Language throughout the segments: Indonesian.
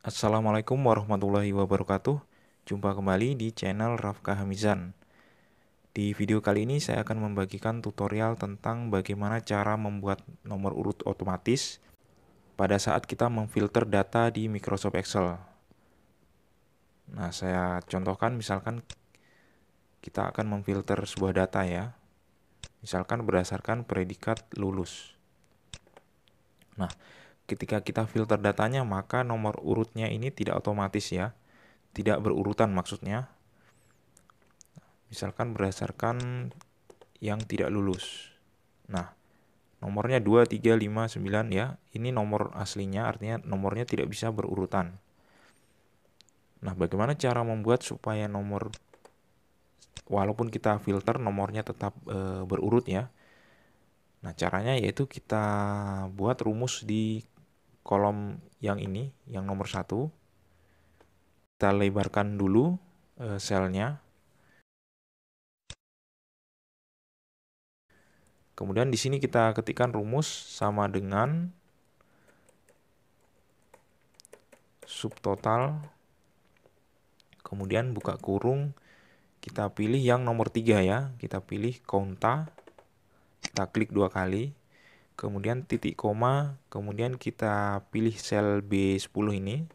Assalamualaikum warahmatullahi wabarakatuh. Jumpa kembali di channel Rafka Hamizan. Di video kali ini saya akan membagikan tutorial tentang bagaimana cara membuat nomor urut otomatis pada saat kita memfilter data di Microsoft Excel. Nah, saya contohkan misalkan kita akan memfilter sebuah data ya. Misalkan berdasarkan predikat lulus. Nah, ketika kita filter datanya maka nomor urutnya ini tidak otomatis ya tidak berurutan maksudnya misalkan berdasarkan yang tidak lulus nah nomornya 2, 3, 5, 9 ya ini nomor aslinya artinya nomornya tidak bisa berurutan nah bagaimana cara membuat supaya nomor walaupun kita filter nomornya tetap e, berurut ya Nah, caranya yaitu kita buat rumus di kolom yang ini, yang nomor satu. Kita lebarkan dulu eh, selnya. Kemudian di sini kita ketikkan rumus sama dengan subtotal. Kemudian buka kurung, kita pilih yang nomor tiga ya. Kita pilih konta, kita klik dua kali kemudian titik koma, kemudian kita pilih sel B10 ini,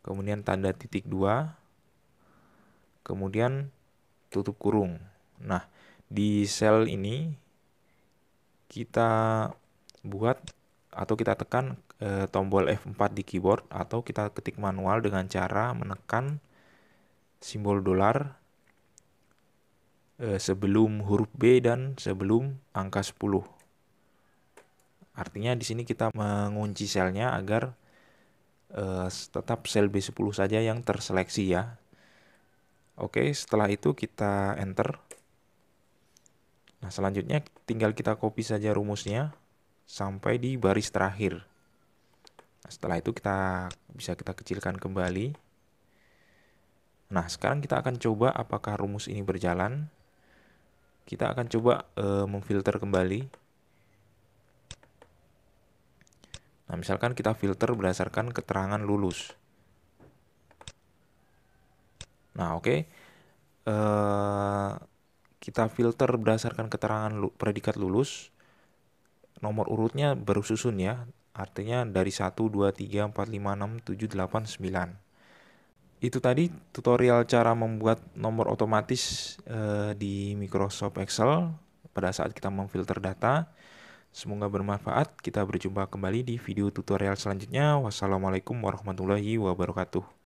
kemudian tanda titik 2, kemudian tutup kurung. Nah, di sel ini kita buat atau kita tekan e, tombol F4 di keyboard atau kita ketik manual dengan cara menekan simbol dolar e, sebelum huruf B dan sebelum angka 10. Artinya di sini kita mengunci selnya agar uh, tetap sel B10 saja yang terseleksi ya. Oke, setelah itu kita enter. Nah, selanjutnya tinggal kita copy saja rumusnya sampai di baris terakhir. Nah, setelah itu kita bisa kita kecilkan kembali. Nah, sekarang kita akan coba apakah rumus ini berjalan. Kita akan coba uh, memfilter kembali. Nah, misalkan kita filter berdasarkan keterangan lulus. Nah, oke. Okay. Uh, eh, kita filter berdasarkan keterangan lu predikat lulus. Nomor urutnya baru susun ya. Artinya dari 1 2 3 4 5 6 7 8 9. Itu tadi tutorial cara membuat nomor otomatis uh, di Microsoft Excel pada saat kita memfilter data. Semoga bermanfaat. Kita berjumpa kembali di video tutorial selanjutnya. Wassalamualaikum warahmatullahi wabarakatuh.